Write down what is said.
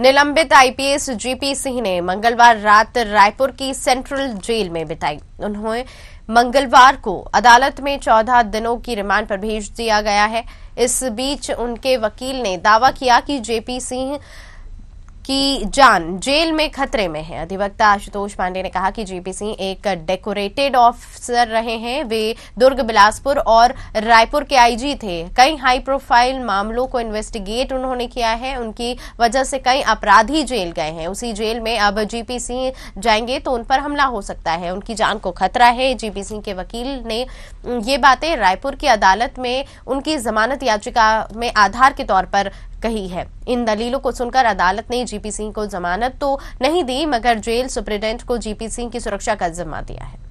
निलंबित IPS GP Singh ने मंगलवार रात रायपुर की सेंट्रल जेल में बिताई उन्होंने मंगलवार को अदालत में चौदह दिनों की रिमांड पर भेज दिया गया है इस बीच उनके वकील ने दावा किया कि जेपी सिंह की जान जेल में खतरे में है अधिवक्ता आशुतोष पांडे ने कहा कि जीपी सिंह एक डेकोरेटेड ऑफिसर रहे हैं वे दुर्ग बिलासपुर और रायपुर के आईजी थे कई हाई प्रोफाइल मामलों को इन्वेस्टिगेट उन्होंने किया है उनकी वजह से कई अपराधी जेल गए हैं उसी जेल में अब जीपी सिंह जाएंगे तो उन पर हमला हो सकता है उनकी जान को खतरा है जीपी सिंह के वकील ने ये बातें रायपुर की अदालत में उनकी जमानत याचिका में आधार के तौर पर कही है इन दलीलों को सुनकर अदालत ने जीपी जीपी सिंह को जमानत तो नहीं दी मगर जेल सुप्रिंटेंडेंट को जीपी सिंह की सुरक्षा का जिम्मा दिया है